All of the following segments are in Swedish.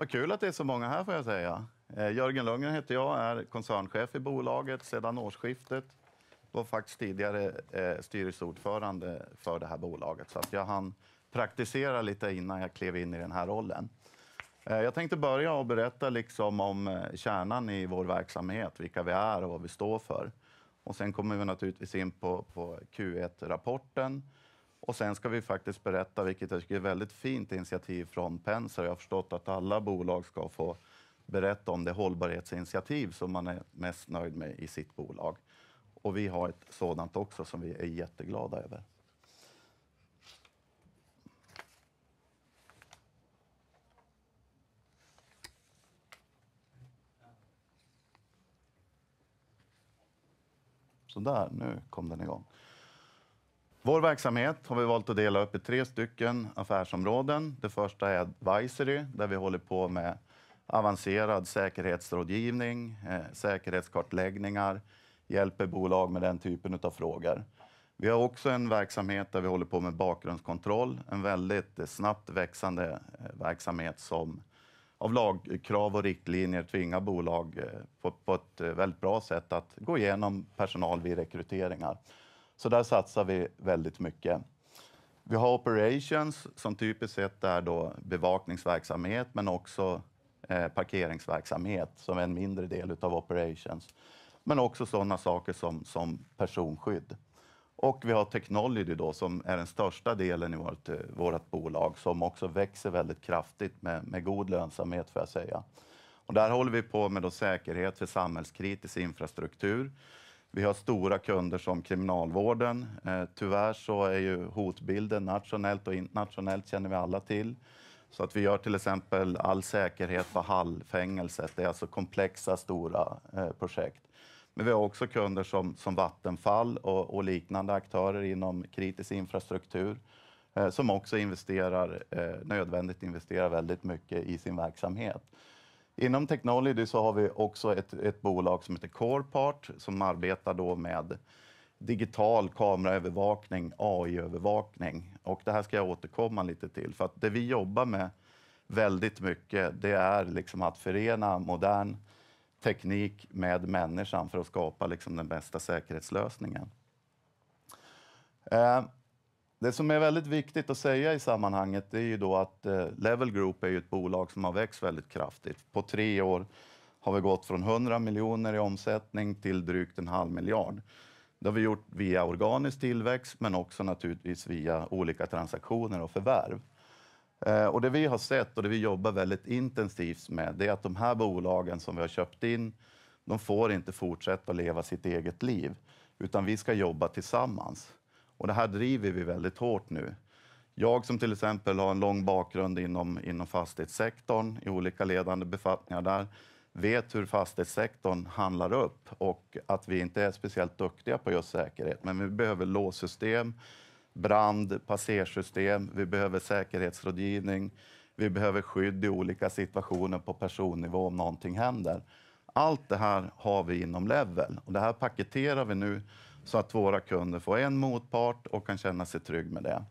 Vad kul att det är så många här får jag säga. Eh, Jörgen Lundgren heter jag, är koncernchef i bolaget sedan årsskiftet. Var faktiskt tidigare eh, styrelseordförande för det här bolaget, så att jag hann praktisera lite innan jag klev in i den här rollen. Eh, jag tänkte börja och berätta liksom om kärnan i vår verksamhet, vilka vi är och vad vi står för. Och sen kommer vi naturligtvis in på, på Q1-rapporten och sen ska vi faktiskt berätta, vilket jag tycker är ett väldigt fint initiativ från Penser. Jag har förstått att alla bolag ska få berätta om det hållbarhetsinitiativ som man är mest nöjd med i sitt bolag. Och vi har ett sådant också som vi är jätteglada över. Sådär, nu kom den igång. Vår verksamhet har vi valt att dela upp i tre stycken affärsområden. Det första är advisory, där vi håller på med avancerad säkerhetsrådgivning, eh, säkerhetskartläggningar, hjälper bolag med den typen av frågor. Vi har också en verksamhet där vi håller på med bakgrundskontroll, en väldigt snabbt växande eh, verksamhet som av lagkrav och riktlinjer tvingar bolag eh, på ett väldigt bra sätt att gå igenom personal vid rekryteringar. Så där satsar vi väldigt mycket. Vi har operations som typiskt sett är då bevakningsverksamhet, men också eh, parkeringsverksamhet som är en mindre del av operations. Men också sådana saker som, som personskydd. Och vi har technology då som är den största delen i vårt, vårt bolag som också växer väldigt kraftigt med, med god lönsamhet får jag säga. Och där håller vi på med säkerhet för samhällskritisk infrastruktur vi har stora kunder som Kriminalvården. Eh, tyvärr så är ju hotbilden nationellt och internationellt känner vi alla till. Så att vi gör till exempel all säkerhet på Hallfängelset. Det är alltså komplexa, stora eh, projekt. Men vi har också kunder som, som Vattenfall och, och liknande aktörer inom kritisk infrastruktur eh, som också investerar, eh, nödvändigt investerar väldigt mycket i sin verksamhet. Inom Technology så har vi också ett, ett bolag som heter Corepart som arbetar då med digital kameraövervakning, AI-övervakning. Och det här ska jag återkomma lite till, för att det vi jobbar med väldigt mycket, det är liksom att förena modern teknik med människan för att skapa liksom den bästa säkerhetslösningen. Eh, det som är väldigt viktigt att säga i sammanhanget är ju då att eh, Level Group är ju ett bolag som har växt väldigt kraftigt. På tre år har vi gått från 100 miljoner i omsättning till drygt en halv miljard. Det har vi gjort via organisk tillväxt, men också naturligtvis via olika transaktioner och förvärv. Eh, och det vi har sett och det vi jobbar väldigt intensivt med, det är att de här bolagen som vi har köpt in, de får inte fortsätta leva sitt eget liv, utan vi ska jobba tillsammans. Och det här driver vi väldigt hårt nu. Jag som till exempel har en lång bakgrund inom, inom fastighetssektorn i olika ledande befattningar där, vet hur fastighetssektorn handlar upp och att vi inte är speciellt duktiga på just säkerhet. Men vi behöver låssystem, brand, passersystem, vi behöver säkerhetsrådgivning, vi behöver skydd i olika situationer på personnivå om någonting händer. Allt det här har vi inom Level och det här paketerar vi nu så att våra kunder får en motpart och kan känna sig trygg med det.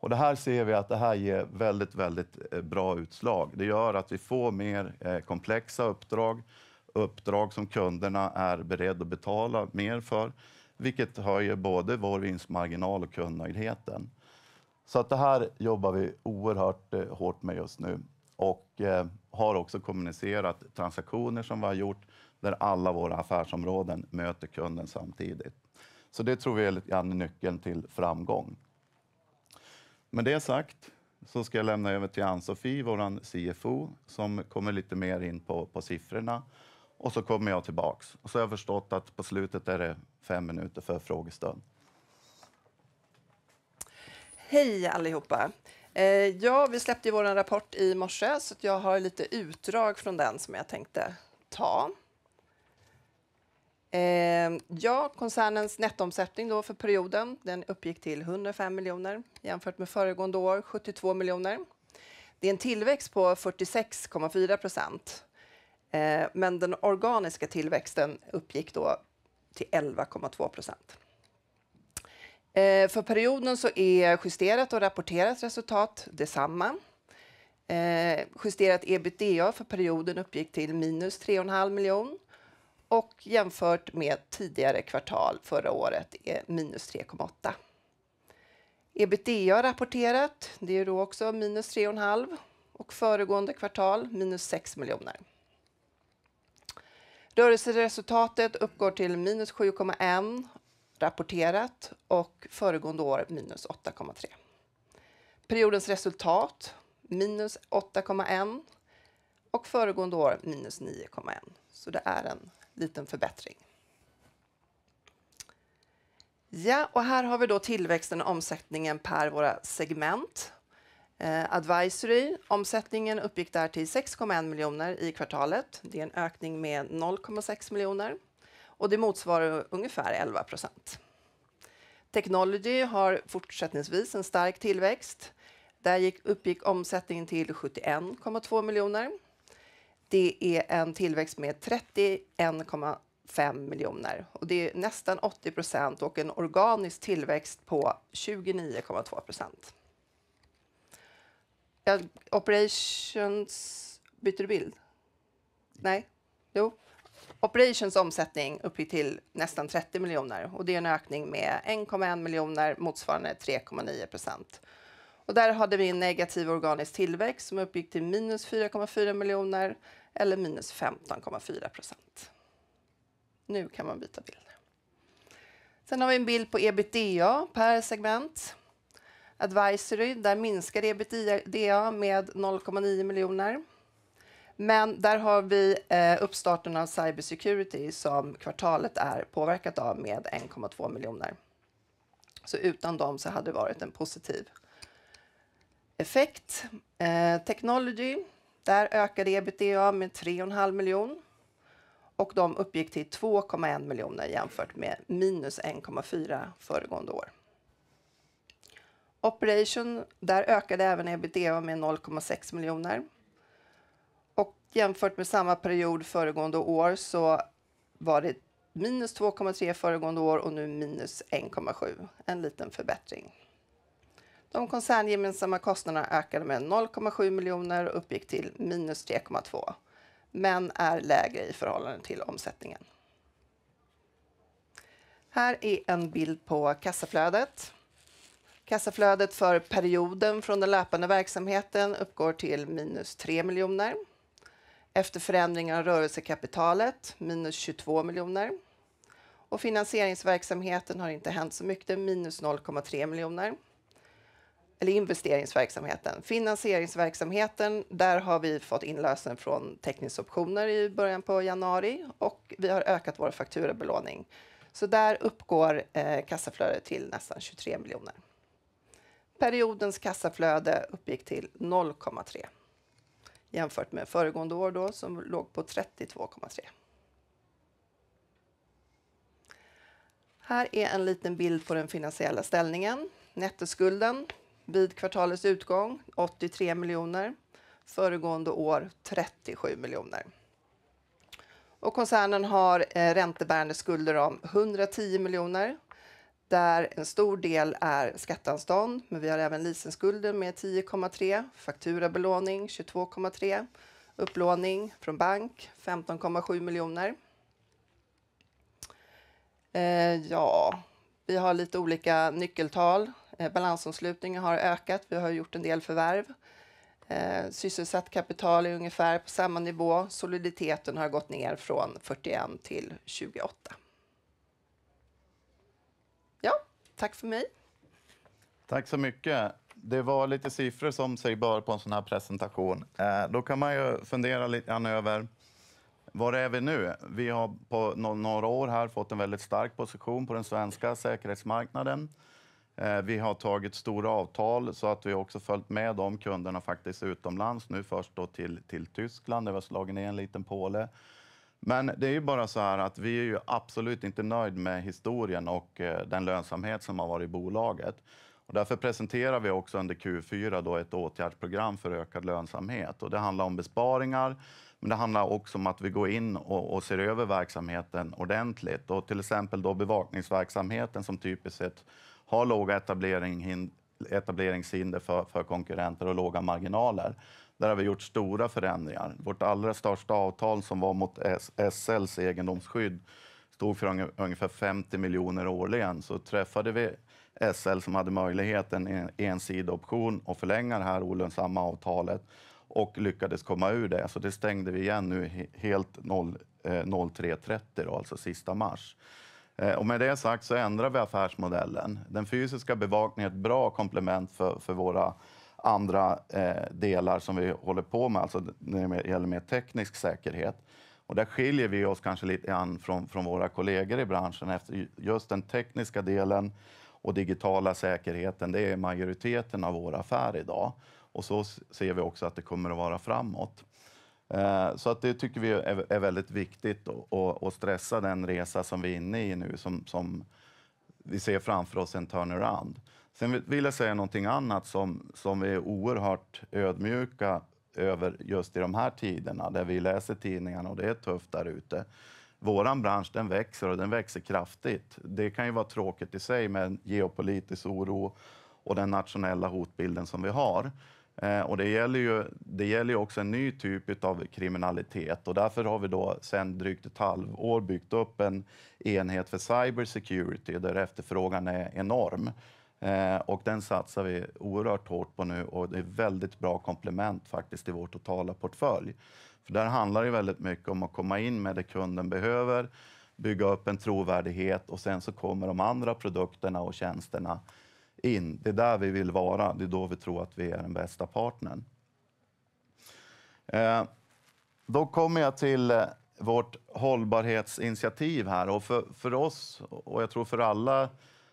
Och det här ser vi att det här ger väldigt, väldigt eh, bra utslag. Det gör att vi får mer eh, komplexa uppdrag, uppdrag som kunderna är beredda att betala mer för, vilket höjer både vår vinstmarginal och kundnöjdheten. Så att det här jobbar vi oerhört eh, hårt med just nu och har också kommunicerat transaktioner som vi har gjort där alla våra affärsområden möter kunden samtidigt. Så det tror vi är lite grann nyckeln till framgång. Med det sagt så ska jag lämna över till Ann-Sofie, vår CFO, som kommer lite mer in på, på siffrorna och så kommer jag tillbaks. Och så har jag förstått att på slutet är det fem minuter för frågestund. Hej allihopa! Eh, ja, vi släppte ju vår rapport i morse, så jag har lite utdrag från den som jag tänkte ta. Ehm, ja, koncernens nettoomsättning då för perioden, den uppgick till 105 miljoner jämfört med föregående år, 72 miljoner. Det är en tillväxt på 46,4%. procent. Ehm, men den organiska tillväxten uppgick då till 11,2%. Eh, för perioden så är justerat och rapporterat resultat detsamma. Eh, justerat ebitda för perioden uppgick till minus 3,5 miljoner och jämfört med tidigare kvartal förra året är minus 3,8. EBITDA rapporterat, det är då också minus 3,5 och föregående kvartal minus 6 miljoner. Rörelseresultatet uppgår till minus 7,1 rapporterat och föregående år minus 8,3. Periodens resultat minus 8,1 och föregående år minus 9,1. Så det är en liten förbättring. Ja, och här har vi då tillväxten och omsättningen per våra segment. Eh, advisory, omsättningen uppgick där till 6,1 miljoner i kvartalet. Det är en ökning med 0,6 miljoner och det motsvarar ungefär 11 procent. Technology har fortsättningsvis en stark tillväxt. Där gick, uppgick omsättningen till 71,2 miljoner det är en tillväxt med 31,5 miljoner och det är nästan 80 procent och en organisk tillväxt på 29,2 procent. Operations... Byter du bild? Nej? Jo. Operations omsättning uppgick till nästan 30 miljoner och det är en ökning med 1,1 miljoner motsvarande 3,9 procent. Och där hade vi en negativ organisk tillväxt som uppgick till minus 4,4 miljoner eller minus 15,4 procent. Nu kan man byta bild. Sen har vi en bild på ebitda per segment. Advisory, där minskar ebitda med 0,9 miljoner. Men där har vi eh, uppstarten av cybersecurity som kvartalet är påverkat av med 1,2 miljoner. Så utan dem så hade det varit en positiv Effekt, eh, Technology, där ökade ebitda med 3,5 miljoner och de uppgick till 2,1 miljoner jämfört med minus 1,4 föregående år. Operation, där ökade även ebitda med 0,6 miljoner. Och jämfört med samma period föregående år så var det minus 2,3 föregående år och nu minus 1,7. En liten förbättring. De koncerngemensamma kostnaderna ökade med 0,7 miljoner och uppgick till minus 3,2 men är lägre i förhållande till omsättningen. Här är en bild på kassaflödet. Kassaflödet för perioden från den löpande verksamheten uppgår till minus 3 miljoner. Efter förändringar av rörelsekapitalet minus 22 miljoner. Och finansieringsverksamheten har inte hänt så mycket, minus 0,3 miljoner eller investeringsverksamheten. Finansieringsverksamheten, där har vi fått inlösen från tekniska optioner i början på januari och vi har ökat vår fakturabelåning. Så där uppgår eh, kassaflödet till nästan 23 miljoner. Periodens kassaflöde uppgick till 0,3 jämfört med föregående år då, som låg på 32,3. Här är en liten bild på den finansiella ställningen. Nettoskulden vid kvartalets utgång 83 miljoner, föregående år 37 miljoner. Och koncernen har eh, räntebärande skulder om 110 miljoner, där en stor del är skatteanstånd, men vi har även leasingskulder med 10,3, fakturabelåning 22,3, upplåning från bank 15,7 miljoner. Eh, ja, vi har lite olika nyckeltal. Eh, balansomslutningen har ökat. Vi har gjort en del förvärv. Eh, sysselsatt kapital är ungefär på samma nivå. Soliditeten har gått ner från 41 till 28. Ja, tack för mig. Tack så mycket. Det var lite siffror som sig bör på en sån här presentation. Eh, då kan man ju fundera lite grann över var är vi nu? Vi har på några år här fått en väldigt stark position på den svenska säkerhetsmarknaden. Eh, vi har tagit stora avtal så att vi också följt med de kunderna faktiskt utomlands. Nu först då till, till Tyskland, där vi har slagit ner en liten påle. Men det är ju bara så här att vi är ju absolut inte nöjd med historien och eh, den lönsamhet som har varit i bolaget. Och därför presenterar vi också under Q4 då ett åtgärdsprogram för ökad lönsamhet. Och det handlar om besparingar, men det handlar också om att vi går in och, och ser över verksamheten ordentligt. Och till exempel då bevakningsverksamheten som typiskt sett har låga etablering, etableringshinder för, för konkurrenter och låga marginaler. Där har vi gjort stora förändringar. Vårt allra största avtal som var mot SLs egendomsskydd stod för ungefär 50 miljoner årligen. Så träffade vi SL som hade möjligheten en ensidig option att förlänga det här olönsamma avtalet och lyckades komma ur det. Så det stängde vi igen nu helt 03.30, eh, alltså sista mars. Eh, och med det sagt så ändrar vi affärsmodellen. Den fysiska bevakningen är ett bra komplement för, för våra andra eh, delar som vi håller på med, alltså när det gäller mer teknisk säkerhet. Och där skiljer vi oss kanske lite grann från, från våra kollegor i branschen efter just den tekniska delen och digitala säkerheten, det är majoriteten av vår affär idag. Och så ser vi också att det kommer att vara framåt. Eh, så att det tycker vi är väldigt viktigt att stressa den resa som vi är inne i nu, som, som vi ser framför oss en turnaround. Sen vill jag säga någonting annat som, som vi är oerhört ödmjuka över just i de här tiderna, där vi läser tidningarna och det är tufft där ute. Vår bransch den växer och den växer kraftigt. Det kan ju vara tråkigt i sig med geopolitisk oro och den nationella hotbilden som vi har. Eh, och det gäller, ju, det gäller också en ny typ av kriminalitet och därför har vi då sedan drygt ett halvår byggt upp en enhet för cybersecurity där efterfrågan är enorm. Eh, och den satsar vi oerhört hårt på nu och det är väldigt bra komplement faktiskt i vår totala portfölj. För där handlar det väldigt mycket om att komma in med det kunden behöver, bygga upp en trovärdighet och sen så kommer de andra produkterna och tjänsterna in. Det är där vi vill vara. Det är då vi tror att vi är den bästa partnern. Eh, då kommer jag till eh, vårt hållbarhetsinitiativ här. Och för, för oss, och jag tror för alla,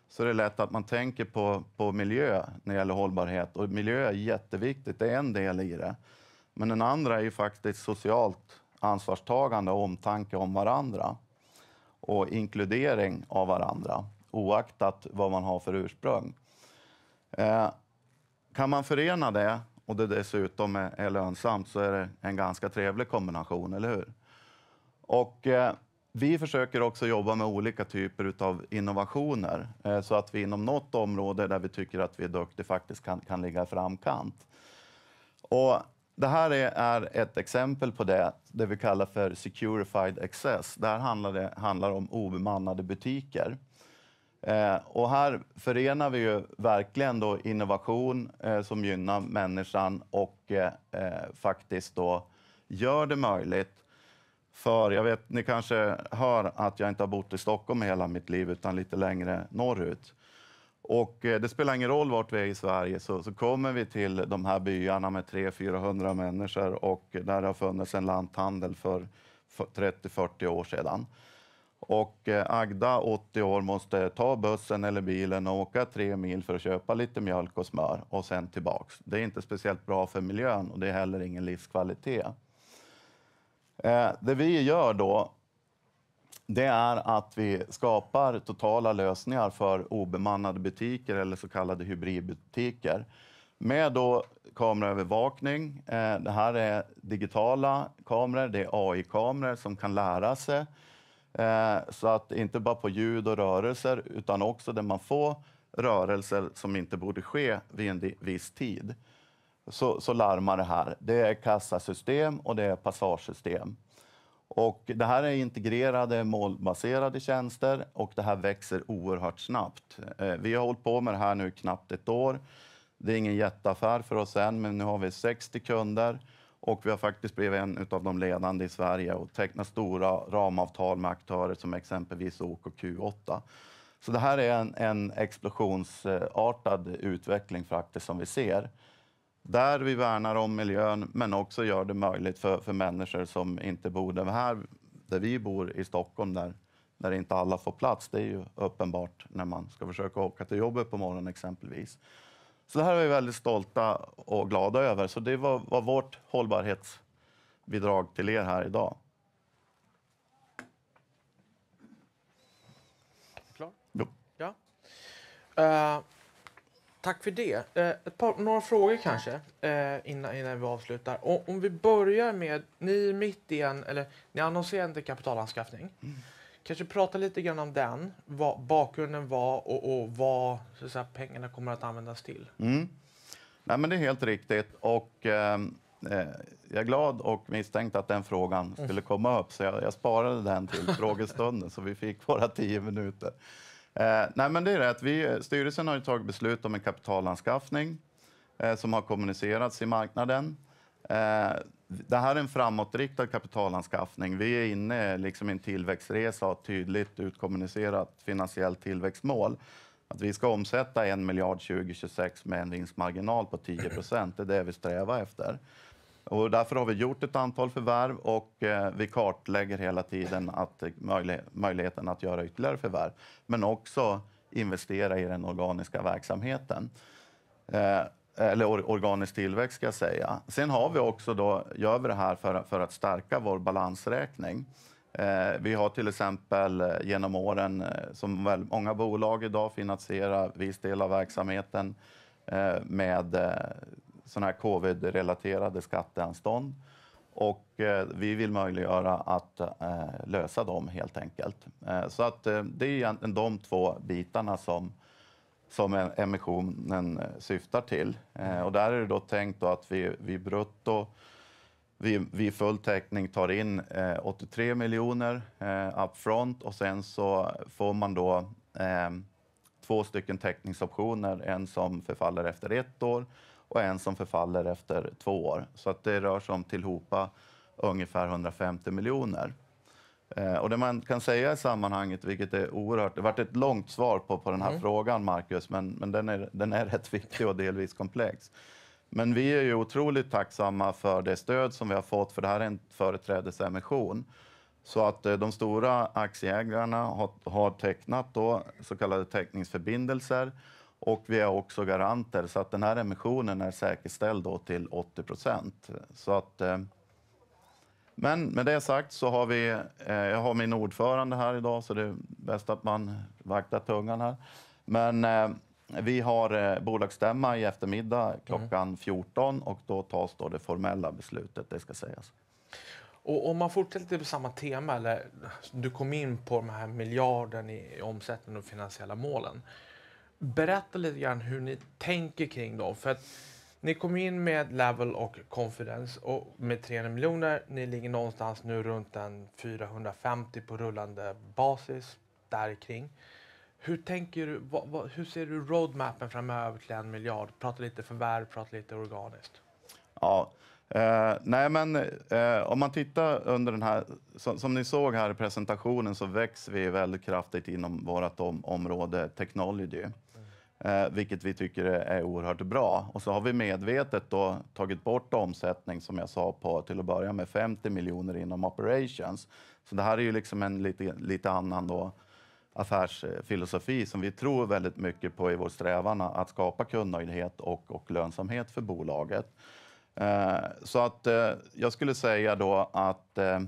så är det lätt att man tänker på, på miljö när det gäller hållbarhet. Och miljö är jätteviktigt, det är en del i det. Men den andra är ju faktiskt socialt ansvarstagande och omtanke om varandra och inkludering av varandra oaktat vad man har för ursprung. Eh, kan man förena det och det dessutom är, är, lönsamt så är det en ganska trevlig kombination, eller hur? Och eh, vi försöker också jobba med olika typer av innovationer eh, så att vi inom något område där vi tycker att vi är duktiga faktiskt kan, kan ligga i framkant. Och det här är, är ett exempel på det, det vi kallar för Securified Access. Där handlar det handlar om obemannade butiker. Eh, och här förenar vi ju verkligen då innovation eh, som gynnar människan och eh, faktiskt då gör det möjligt för, jag vet, ni kanske hör att jag inte har bott i Stockholm hela mitt liv, utan lite längre norrut. Och det spelar ingen roll vart vi är i Sverige, så, så kommer vi till de här byarna med 300-400 människor och där det har funnits en lanthandel för 30-40 år sedan. Och eh, Agda, 80 år, måste ta bussen eller bilen och åka tre mil för att köpa lite mjölk och smör och sen tillbaks. Det är inte speciellt bra för miljön och det är heller ingen livskvalitet. Eh, det vi gör då, det är att vi skapar totala lösningar för obemannade butiker eller så kallade hybridbutiker med då kameraövervakning. Eh, det här är digitala kameror, det är AI-kameror som kan lära sig Eh, så att inte bara på ljud och rörelser, utan också där man får rörelser som inte borde ske vid en viss tid, så, så larmar det här. Det är kassasystem och det är passagesystem. Och det här är integrerade målbaserade tjänster och det här växer oerhört snabbt. Eh, vi har hållit på med det här nu knappt ett år. Det är ingen jätteaffär för oss än, men nu har vi 60 kunder och vi har faktiskt blivit en av de ledande i Sverige och tecknat stora ramavtal med aktörer som exempelvis OK Q8. Så det här är en, en explosionsartad utveckling faktiskt som vi ser där vi värnar om miljön men också gör det möjligt för, för människor som inte bor där, här, där vi bor i Stockholm där, där inte alla får plats. Det är ju uppenbart när man ska försöka åka till jobbet på morgonen exempelvis. Så det här är vi väldigt stolta och glada över. Så det var, var vårt hållbarhetsbidrag till er här idag. Klar? Jo. Ja. Uh, tack för det. Uh, ett par, några frågor kanske uh, innan, innan vi avslutar. Och, om vi börjar med, ni är mitt i en, eller ni annonserar inte kapitalanskaffning. Mm. Kanske prata lite grann om den, vad bakgrunden var och, och vad så säga, pengarna kommer att användas till. Mm. Nej, men det är helt riktigt. Och, ehm, eh, jag är glad och misstänkt att den frågan mm. skulle komma upp, så jag, jag sparade den till frågestunden, så vi fick våra tio minuter. Eh, nej, men det är rätt. Vi, eh, styrelsen har tagit beslut om en kapitalanskaffning eh, som har kommunicerats i marknaden. Eh, det här är en framåtriktad kapitalanskaffning. Vi är inne liksom i en tillväxtresa och har ett tydligt utkommunicerat finansiellt tillväxtmål. Att vi ska omsätta en miljard 2026 med en vinstmarginal på 10 procent, det är det vi strävar efter. Och därför har vi gjort ett antal förvärv och eh, vi kartlägger hela tiden att eh, möjligheten att göra ytterligare förvärv, men också investera i den organiska verksamheten. Eh, eller or, organisk tillväxt ska jag säga. Sen har vi också då, gör vi det här för, för att stärka vår balansräkning. Eh, vi har till exempel eh, genom åren, eh, som väl många bolag idag, finansierar viss del av verksamheten eh, med eh, sådana här covid-relaterade skatteanstånd. Och eh, vi vill möjliggöra att eh, lösa dem helt enkelt. så att det är egentligen de två bitarna som som emissionen eh, syftar till. Eh, och där är det då tänkt då att vi, vi brutto vid, full täckning tar in 83 eh, miljoner upfront och sen så får man då två stycken teckningsoptioner, en som förfaller efter ett år och en som förfaller efter två år. Så att det rör sig om tillhopa ungefär 150 miljoner. Eh, och det man kan säga i sammanhanget, vilket är oerhört... Det varit ett långt svar på, på den här mm. frågan, Marcus, men, men den, är, den är rätt viktig och delvis komplex. Men vi är ju otroligt tacksamma för det stöd som vi har fått, för det här är en företrädesemission. Så att eh, de stora aktieägarna har, har tecknat då så kallade teckningsförbindelser och vi har också garanter, så att den här emissionen är säkerställd då till 80 procent. Så att eh, men med det sagt så har vi, eh, jag har min ordförande här idag så det är bäst att man vaktar tungan här. Men eh, vi har eh, bolagsstämma i eftermiddag klockan mm. 14 och då tas då det formella beslutet, det ska sägas. Och om man fortsätter på samma tema, eller du kom in på de här miljarden i, i omsättning och finansiella målen. Berätta lite grann hur ni tänker kring dem. För att ni kom in med level och confidence och med 300 miljoner. Ni ligger någonstans nu runt en 450 på rullande basis där kring. Hur tänker du? Vad, vad, hur ser du roadmappen framöver till en miljard? Prata lite förvärv, prata lite organiskt. Ja, eh, nej men eh, om man tittar under den här, som, som, ni såg här i presentationen så växer vi väldigt kraftigt inom vårt om, område technology eh, vilket vi tycker är oerhört bra. Och så har vi medvetet då tagit bort omsättning, som jag sa, på till att börja med 50 miljoner inom operations. Så det här är ju liksom en lite, lite annan då affärsfilosofi som vi tror väldigt mycket på i vår strävan att skapa kundnöjdhet och, och lönsamhet för bolaget. Eh, så att eh, jag skulle säga då att eh,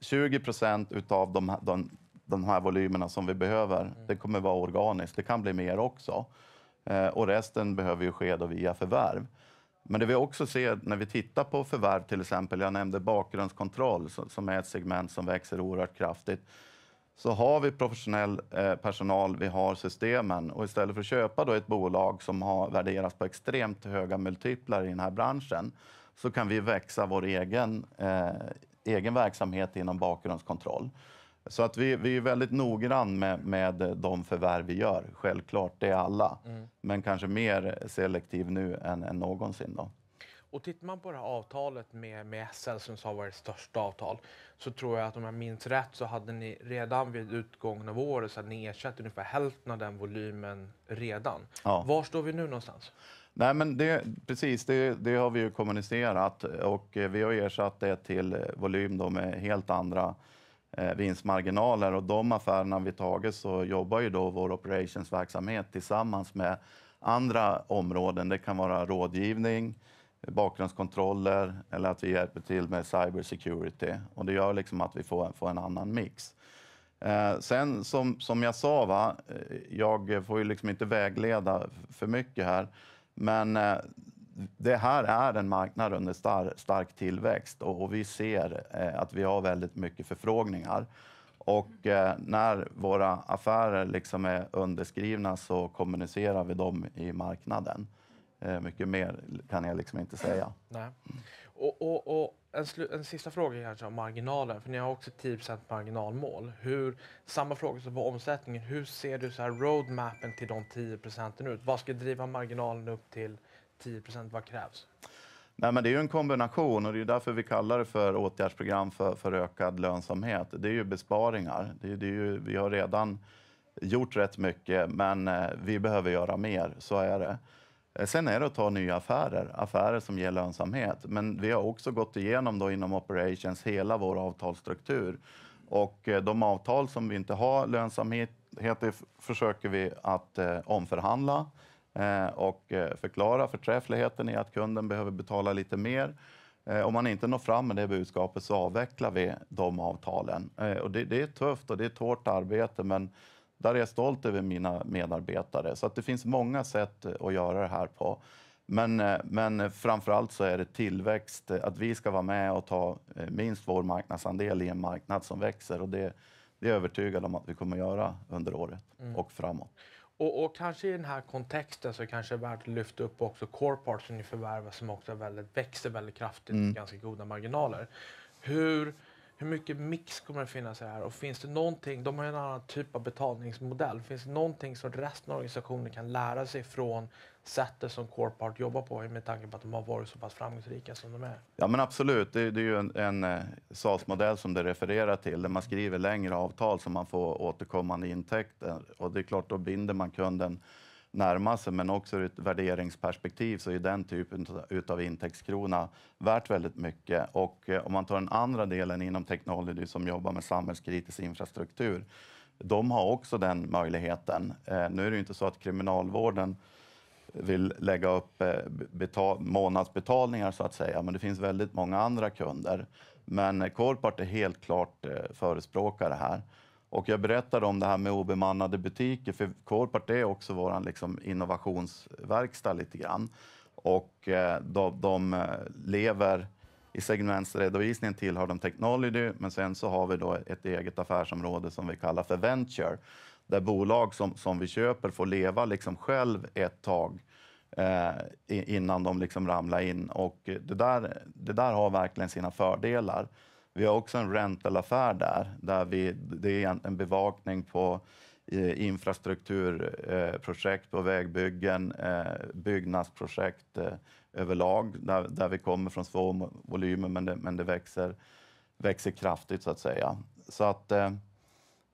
20 procent utav de, de, de här volymerna som vi behöver. Mm. Det kommer vara organiskt, det kan bli mer också. Eh, och resten behöver ju ske via förvärv. Men det vi också ser när vi tittar på förvärv till exempel, jag nämnde bakgrundskontroll som är ett segment som växer oerhört kraftigt. Så har vi professionell eh, personal, vi har systemen och istället för att köpa då ett bolag som har värderats på extremt höga multiplar i den här branschen så kan vi växa vår egen, eh, egen verksamhet inom bakgrundskontroll. Så att vi, vi är väldigt noggrann med, med de förvärv vi gör, självklart, det är alla. Mm. Men kanske mer selektiv nu än, än någonsin. Då. Och tittar man på det här avtalet med, med SL som har varit största avtal så tror jag att om jag minns rätt så hade ni redan vid utgången av året så hade ni ersatt ungefär hälften av den volymen redan. Ja. Var står vi nu någonstans? Nej, men det, precis, det, det, har vi ju kommunicerat och vi har ersatt det till volym då med helt andra Eh, vinstmarginaler och de affärerna vi tagit så jobbar ju då vår operationsverksamhet tillsammans med andra områden. Det kan vara rådgivning, bakgrundskontroller eller att vi hjälper till med cyber security Och det gör liksom att vi får, får en annan mix. Eh, sen som, som jag sa, va, eh, jag får ju liksom inte vägleda för mycket här, men eh, det här är en marknad under star, stark tillväxt och, och vi ser eh, att vi har väldigt mycket förfrågningar. Och eh, när våra affärer liksom är underskrivna så kommunicerar vi dem i marknaden. Eh, mycket mer kan jag liksom inte säga. Nej. Och, och, och en, en, sista fråga kanske om marginalen, för ni har också 10 marginalmål. Hur, samma fråga som på omsättningen, hur ser du så här roadmappen till de 10 procenten ut? Vad ska driva marginalen upp till 10 vad krävs? Nej, men det är ju en kombination och det är därför vi kallar det för åtgärdsprogram för, för ökad lönsamhet. Det är ju besparingar. Det är, det är ju, vi har redan gjort rätt mycket, men eh, vi behöver göra mer. Så är det. Eh, sen är det att ta nya affärer, affärer som ger lönsamhet. Men vi har också gått igenom då inom operations hela vår avtalsstruktur och eh, de avtal som vi inte har lönsamhet försöker vi att omförhandla Eh, och eh, förklara förträffligheten i att kunden behöver betala lite mer. Eh, om man inte når fram med det budskapet så avvecklar vi de avtalen. Och det, det är tufft och det är ett hårt arbete, men där är jag stolt över mina medarbetare. Så att det finns många sätt att göra det här på. Men, men framförallt så är det tillväxt, att vi ska vara med och ta minst vår marknadsandel i en marknad som växer. Och det, det är jag övertygad om att vi kommer att göra under året mm. och framåt. Och, och, kanske i den här kontexten så kanske det är värt att lyfta upp också coreparts som ni förvärvar som också väldigt, växer väldigt kraftigt mm. ganska goda marginaler. Hur hur mycket mix kommer det finnas här? Och finns det någonting, de har ju en annan typ av betalningsmodell. Finns det någonting som resten av organisationen kan lära sig från sättet som CorePart jobbar på med tanke på att de har varit så pass framgångsrika som de är? Ja men absolut, det, det är ju en, en eh, SAS-modell som du refererar till där man skriver längre avtal så man får återkommande intäkter och det är klart då binder man kunden närma sig, men också ur ett värderingsperspektiv så är den typen av intäktskrona värt väldigt mycket. Och eh, om man tar den andra delen inom technology som jobbar med samhällskritisk infrastruktur, de har också den möjligheten. Eh, nu är det inte så att kriminalvården vill lägga upp eh, månadsbetalningar så att säga, men det finns väldigt många andra kunder. Men Corpart är helt klart förespråkare här. Och jag berättade om det här med obemannade butiker, för Corepark är också vår liksom innovationsverkstad lite grann. Och eh, de, de eh, lever i segmentsredovisningen tillhör de technology, men sen så har vi då ett eget affärsområde som vi kallar för venture, där bolag som, som vi köper får leva liksom själv ett tag eh, innan de liksom ramlar in. Och det där, det där har verkligen sina fördelar. Vi har också en rentalaffär där, där vi, det är en bevakning på infrastrukturprojekt eh, vägbyggen, eh, byggnadsprojekt eh, överlag, där, där vi kommer från små volymer, men det, men det växer, växer kraftigt så att säga. Så att eh,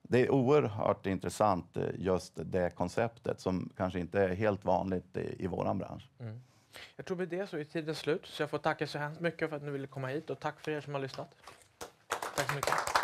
det är oerhört intressant just det konceptet som kanske inte är helt vanligt i, i våran bransch. Mm. Jag tror med det så är tiden slut, så jag får tacka så hemskt mycket för att ni ville komma hit och tack för er som har lyssnat. Thanks, Mick.